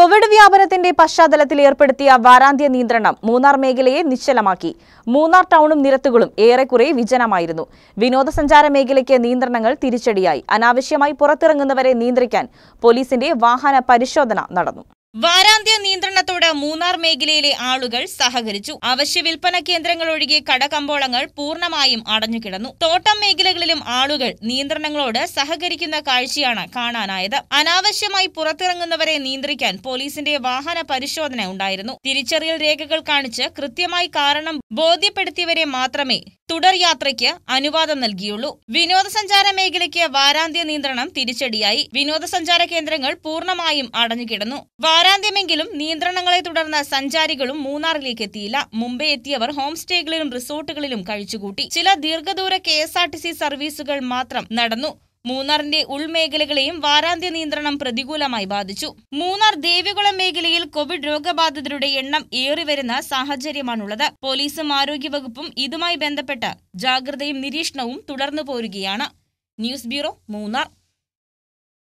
Covid വ്യാപനത്തിന്റെ പശ്ചാത്തലത്തിൽ ഏർപ്പെടുത്തിയ വാരാന്ത്യ നിയന്ത്രണം മൂന്നാർ മേഖലയെ നിശ്ചലമാക്കി മൂന്നാർ ടൗണും നിരത്തുകളും ഏറെക്കുറെ വിജനമായിരുന്നു വിനോദസഞ്ചാര മേഖലയ്ക്ക് നിയന്ത്രണങ്ങൾ തിരിച്ചടിയായി അനാവശ്യമായി പുറത്തിറങ്ങുന്നവരെ നിയന്ത്രിക്കാൻ പോലീസിന്റെ വാഹന പരിശോധന നടന്നു വാരാന്ത്യ നിയന്ത്രണത്തോട് മൂന്നാർ മേഖലയിലെ ആളുകൾ സഹകരിച്ചു അവശ്യ വിൽപ്പന കേന്ദ്രങ്ങൾ ഒഴികെ കടകമ്പോളങ്ങൾ പൂർണ്ണമായും അടഞ്ഞുകിടന്നു തോട്ടം മേഖലകളിലും ആളുകൾ നിയന്ത്രണങ്ങളോട് സഹകരിക്കുന്ന കാഴ്ചയാണ് കാണാനായത് അനാവശ്യമായി പുറത്തിറങ്ങുന്നവരെ നിയന്ത്രിക്കാൻ പോലീസിന്റെ വാഹന പരിശോധന ഉണ്ടായിരുന്നു തിരിച്ചറിയൽ രേഖകൾ കാണിച്ച് കൃത്യമായി കാരണം ബോധ്യപ്പെടുത്തിയവരെ മാത്രമേ തുടർ യാത്രയ്ക്ക് അനുവാദം നൽകിയുള്ളൂ വിനോദസഞ്ചാര മേഖലയ്ക്ക് വാരാന്ത്യ നിയന്ത്രണം തിരിച്ചടിയായി വിനോദസഞ്ചാര കേന്ദ്രങ്ങൾ പൂർണ്ണമായും അടഞ്ഞുകിടന്നു വാരാന്ത്യമെങ്കിലും നിയന്ത്രണങ്ങളെ തുടർന്ന് സഞ്ചാരികളും മൂന്നാറിലേക്ക് എത്തിയില്ല മുംബൈ എത്തിയവർ ഹോം സ്റ്റേകളിലും റിസോർട്ടുകളിലും കഴിച്ചുകൂട്ടി ചില ദീർഘദൂര കെ സർവീസുകൾ മാത്രം നടന്നു മൂന്നാറിന്റെ ഉൾമേഖലകളെയും വാരാന്ത്യ നിയന്ത്രണം പ്രതികൂലമായി ബാധിച്ചു മൂന്നാർ ദേവികുളം മേഖലയിൽ കോവിഡ് രോഗബാധിതരുടെ എണ്ണം ഏറിവരുന്ന സാഹചര്യമാണുള്ളത് പോലീസും ആരോഗ്യവകുപ്പും ഇതുമായി ബന്ധപ്പെട്ട് ജാഗ്രതയും നിരീക്ഷണവും തുടർന്നു പോരുകയാണ് ന്യൂസ് ബ്യൂറോ മൂന്നാർ